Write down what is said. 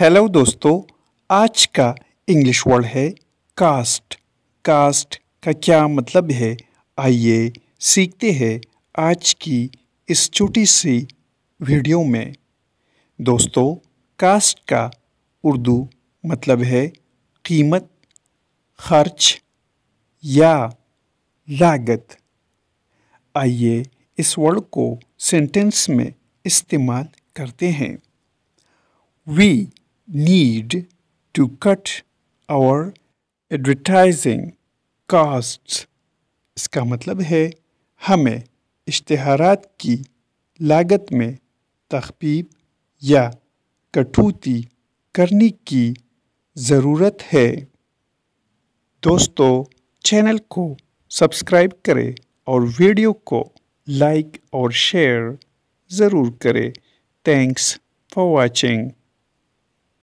Hello दोस्तों आज का इंग्लिश वर्ड है कास्ट कास्ट का क्या मतलब है आइए सीखते हैं आज की इस छोटी सी वीडियो में दोस्तों कास्ट का उर्दू मतलब है कीमत खर्च या लागत आइए इस वर्ड को सेंटेंस में इस्तेमाल करते हैं we need to cut our advertising costs. इसका मतलब है हमें इश्तहारात की लागत में तखबीब या कटौती करने की ज़रूरत है दोस्तों चैनल को सब्सक्राइब करें और वीडियो को लाइक और शेयर ज़रूर करें थैंक्स फॉर वाचिंग